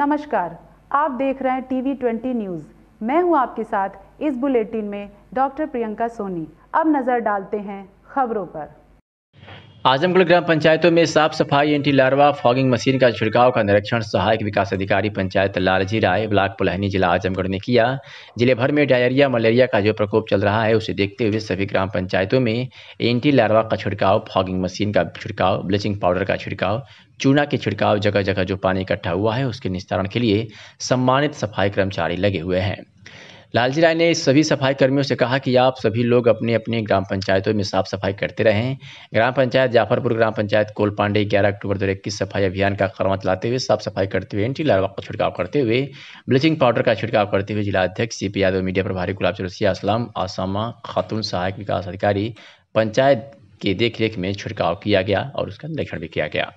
नमस्कार आप देख रहे हैं टीवी 20 न्यूज़ मैं हूं आपके साथ इस बुलेटिन में डॉक्टर प्रियंका सोनी अब नज़र डालते हैं खबरों पर आजमगढ़ ग्राम पंचायतों में साफ सफाई एंटी लार्वा फॉगिंग मशीन का छिड़काव का निरीक्षण सहायक विकास अधिकारी पंचायत लालजी राय ब्लॉक पुलहनी जिला आजमगढ़ ने किया जिले भर में डायरिया मलेरिया का जो प्रकोप चल रहा है उसे देखते हुए सभी ग्राम पंचायतों में एंटी लार्वा का छिड़काव फॉगिंग मशीन का छिड़काव ब्लीचिंग पाउडर का छिड़काव चूना के छिड़काव जगह जगह जो पानी इकट्ठा हुआ है उसके निस्तारण के लिए सम्मानित सफाई कर्मचारी लगे हुए हैं लालजी राय ने सभी सफाई कर्मियों से कहा कि आप सभी लोग अपने अपने ग्राम पंचायतों में साफ सफाई करते रहें ग्राम पंचायत जाफरपुर ग्राम पंचायत कोल पांडे ग्यारह अक्टूबर दो इक्कीस सफाई अभियान का खरमा चलाते हुए साफ सफाई करते हुए एंटी लार्वा का छिड़काव करते हुए ब्लीचिंग पाउडर का छिड़काव करते हुए जिला अध्यक्ष सी पी यादव मीडिया प्रभारी गुलाब चौरसिया असलम आसामा खातून सहायक विकास अधिकारी पंचायत के देखरेख में छिड़काव किया गया और उसका निरीक्षण भी किया गया